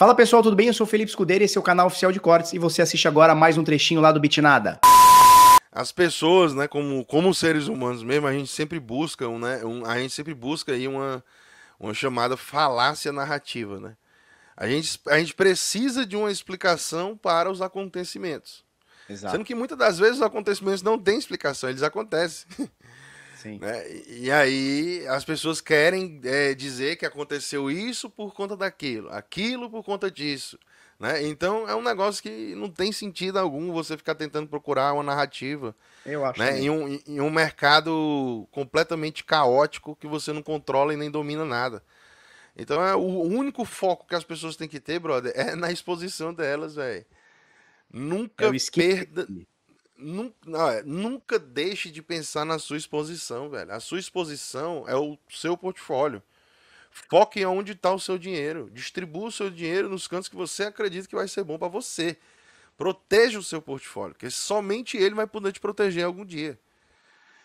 Fala pessoal, tudo bem? Eu sou o Felipe Escudeiro, esse é o canal oficial de cortes e você assiste agora mais um trechinho lá do Bitnada. As pessoas, né, como, como seres humanos mesmo, a gente sempre busca, né, um, a gente sempre busca aí uma, uma chamada falácia narrativa, né? A gente, a gente precisa de uma explicação para os acontecimentos. Exato. Sendo que muitas das vezes os acontecimentos não têm explicação, eles acontecem. Sim. Né? E aí as pessoas querem é, dizer que aconteceu isso por conta daquilo, aquilo por conta disso. Né? Então é um negócio que não tem sentido algum você ficar tentando procurar uma narrativa. Eu acho. Né? Em, um, em um mercado completamente caótico que você não controla e nem domina nada. Então é o único foco que as pessoas têm que ter, brother, é na exposição delas, velho. Nunca é perda nunca, é, nunca deixe de pensar na sua exposição, velho. A sua exposição é o seu portfólio. Foque em onde está o seu dinheiro. Distribua o seu dinheiro nos cantos que você acredita que vai ser bom para você. Proteja o seu portfólio, porque somente ele vai poder te proteger algum dia.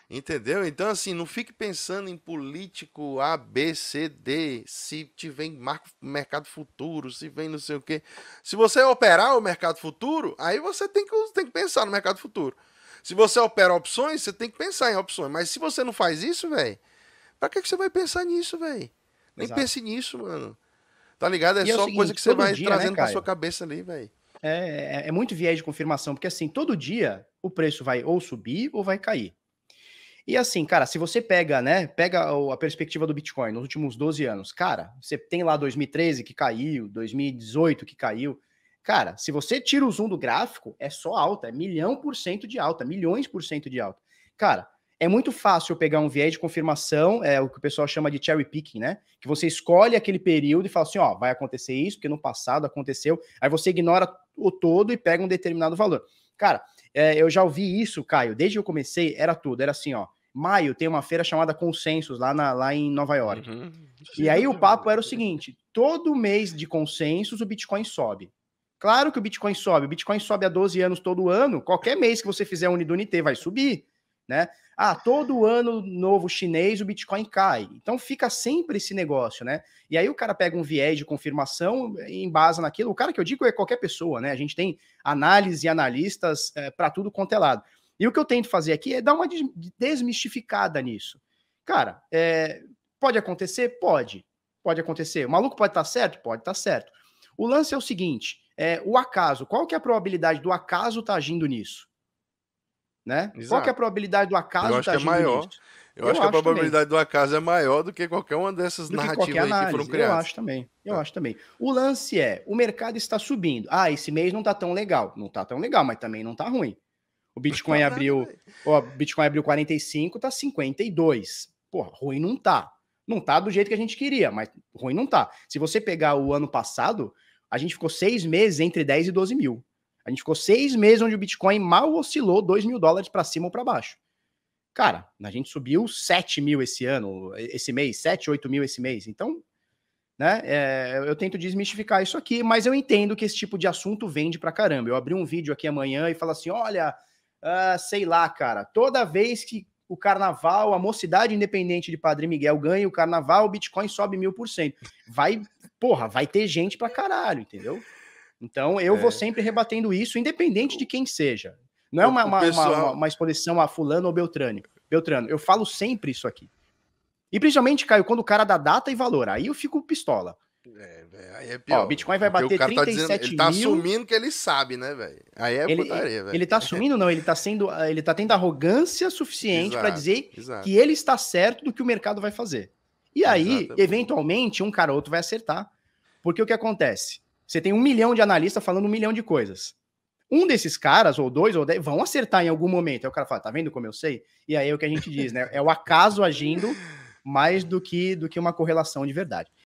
Entendeu? Então, assim, não fique pensando em político A, B, C, D, se te vem marco, mercado futuro, se vem não sei o quê. Se você operar o mercado futuro, aí você tem que, tem que pensar no mercado futuro. Se você opera opções, você tem que pensar em opções. Mas se você não faz isso, velho, pra que, que você vai pensar nisso, velho? Nem Exato. pense nisso, mano. Tá ligado? É e é só é seguinte, coisa que você vai dia, né, trazendo né, pra sua cabeça ali, velho. É, é, é muito viés de confirmação, porque assim, todo dia o preço vai ou subir ou vai cair. E assim, cara, se você pega, né, pega a perspectiva do Bitcoin nos últimos 12 anos, cara, você tem lá 2013 que caiu, 2018 que caiu. Cara, se você tira o zoom do gráfico, é só alta, é milhão por cento de alta, milhões por cento de alta. Cara, é muito fácil pegar um viés de confirmação, é o que o pessoal chama de cherry picking, né? Que você escolhe aquele período e fala assim, ó, vai acontecer isso, porque no passado aconteceu. Aí você ignora o todo e pega um determinado valor. Cara, é, eu já ouvi isso, Caio, desde que eu comecei, era tudo, era assim, ó, maio tem uma feira chamada Consensos lá, na, lá em Nova York. Uhum. E aí o papo era o seguinte: todo mês de consensos o Bitcoin sobe. Claro que o Bitcoin sobe, o Bitcoin sobe há 12 anos todo ano, qualquer mês que você fizer um do vai subir, né? Ah, todo ano novo chinês o Bitcoin cai. Então fica sempre esse negócio, né? E aí o cara pega um viés de confirmação e embasa naquilo. O cara que eu digo é qualquer pessoa, né? A gente tem análise e analistas é, eh, para tudo quanto é lado. E o que eu tento fazer aqui é dar uma desmistificada nisso. Cara, é, pode acontecer? Pode. Pode acontecer. O maluco pode estar tá certo? Pode estar tá certo. O lance é o seguinte: é, o acaso. Qual que é a probabilidade do acaso estar tá agindo nisso? Né? Qual que é a probabilidade do acaso estar tá é agindo é maior. nisso? Eu, eu acho, acho que a probabilidade também. do acaso é maior do que qualquer uma dessas do narrativas que, que foram criadas. Eu acho também. Eu é. acho também. O lance é, o mercado está subindo. Ah, esse mês não está tão legal. Não está tão legal, mas também não está ruim. O Bitcoin tá abriu, o Bitcoin abriu 45, tá 52. Pô, ruim não tá. Não tá do jeito que a gente queria, mas ruim não tá. Se você pegar o ano passado, a gente ficou seis meses entre 10 e 12 mil. A gente ficou seis meses onde o Bitcoin mal oscilou 2 mil dólares para cima ou para baixo. Cara, a gente subiu 7 mil esse ano, esse mês, 7, 8 mil esse mês. Então, né? É, eu tento desmistificar isso aqui, mas eu entendo que esse tipo de assunto vende para caramba. Eu abri um vídeo aqui amanhã e falo assim: olha, uh, sei lá, cara, toda vez que o carnaval, a mocidade independente de Padre Miguel ganha o carnaval, o Bitcoin sobe mil por cento. Vai, porra, vai ter gente pra caralho, entendeu? Então eu é. vou sempre rebatendo isso, independente de quem seja. Não é uma, uma, pessoal... uma, uma exposição a fulano ou Beltrano. Beltrano, eu falo sempre isso aqui. E principalmente, Caio, quando o cara dá data e valor, aí eu fico pistola. É, aí é pior. Ó, Bitcoin vai bater 37 tá ele tá mil. Ele tá assumindo que ele sabe, né, velho? Aí é ele, putaria, velho. Ele tá assumindo, não. Ele tá, sendo, ele tá tendo arrogância suficiente para dizer exato. que ele está certo do que o mercado vai fazer. E aí, eventualmente, um cara ou outro vai acertar. Porque o que acontece? Você tem um milhão de analistas falando um milhão de coisas. Um desses caras, ou dois, ou dez, vão acertar em algum momento. Aí o cara fala, tá vendo como eu sei? E aí é o que a gente diz, né? É o acaso agindo mais do que, do que uma correlação de verdade.